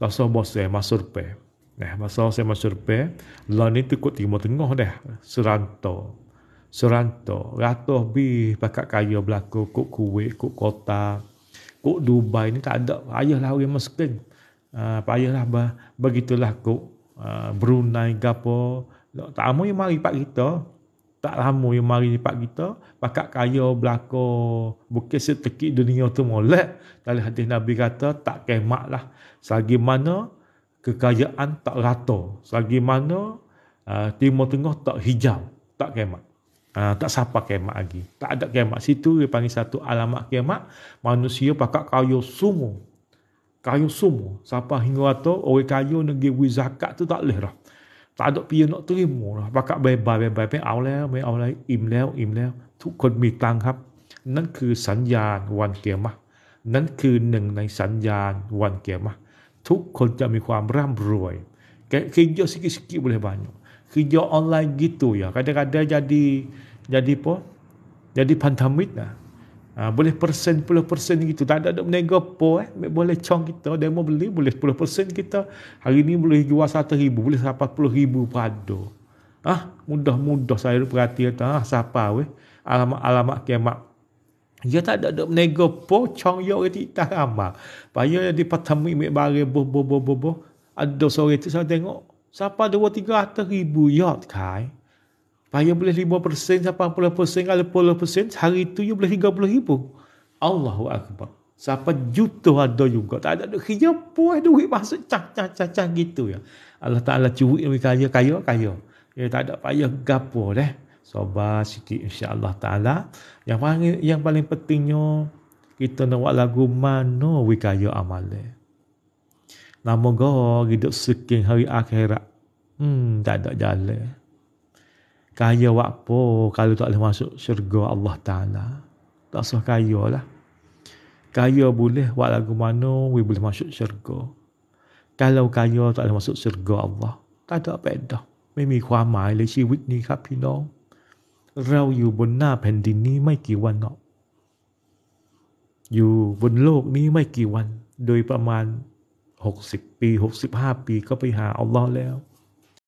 Lasa bahasa masur pe. Nah, bahasa saya masur pe. Lah ni tukut timur tengah dah. Seranto. Seranto. Rato bi pakat kayu, berlaku. Kuk Kuwait, kuk kota. Kuk Dubai ni tak ada. ayah Ayahlah orang Apa ah, ayah lah bah. Begitulah kau, ah, Brunei, Gapo. Tak amoi yang mari pak kita tak lama yang mari pak kita pakak kaya belako, bukan seteki dunia tu molek dari hadis Nabi kata tak kemak lah selagi mana kekayaan tak rata selagi mana uh, timur tengah tak hijau tak kemak uh, tak siapa kemak lagi tak ada kemak situ dia panggil satu alamat kemak manusia pakak kaya semua kayu semua siapa hingga tu? orang kayu negeri zakat tu tak boleh lah ตาดปีเนาะตุ้ยหมูปากกะใบใบใบใบไม่เอาแล้วไม่เอาอะไรอิ่มแล้วอิ่มแล้ว ทุกคนมีตังครับ นั่นคือสัญญาณวันเกียมะนั่นคือหนึ่งในสัญญาณวันเกียมะทุกคนจะมีความร่ำรวยแกคือ s i ส i t s i k i t boleh b a n y คือ e r ออนไลน์กิตุยอ a k a d ก็ g k a d ด n จะดี i ะ a d i apa jadi p a n t a Ha, boleh persen, puluh persen gitu. Tak ada duk berniaga apa eh. Boleh cong kita, demo beli, boleh puluh persen kita. Hari ini boleh jual satu ribu, boleh sampai puluh ribu pada. Ah, ha, mudah-mudah saya berhati kata, ha, siapa weh. Alamak-alamak kiamat. Ya tak ada duk berniaga apa, cong ya orang tak ramah. Paya yang dipatami, mek bareng, boh, boh, boh, boh, boh. Ada sore itu saya tengok, siapa dua, tiga, atas ribu, ya, kai. Bayar boleh 5%, siapa 40%, ada 40%, hari itu you boleh 30 ribu. Allahu Akbar. Siapa juta ada juga. Tak ada kerja pun, duit masuk, cah, cah, cah, cah, gitu ya. Allah Ta'ala curi lebih kaya, kaya, kaya. Ya, tak ada payah gapo deh. Sobat sikit Allah Ta'ala. Yang paling, yang paling pentingnya, kita nak buat lagu mana wikaya amalnya. Namun kau hidup sekian hari akhirat. Hmm, tak ada jalan. Kaya wak po kalau tak boleh masuk syurga Allah Ta'ala. Tak s a h kaya lah. Kaya boleh wak lagu mana, we boleh masuk syurga. Kalau kaya tak boleh masuk syurga Allah. Tak ada a b a d a ไม่มีความหมายเลยชีวิตนี้ครับ พี่น้อง เราอยู่บนหน้าแผ่นดินนี้ไม่กี่วันเนาะอยู่บนโลกนี้ไม่กี่วัน โดยประมาณ 60 ปี 65 ปีก็ไปหาอัลลอฮ์แล้ว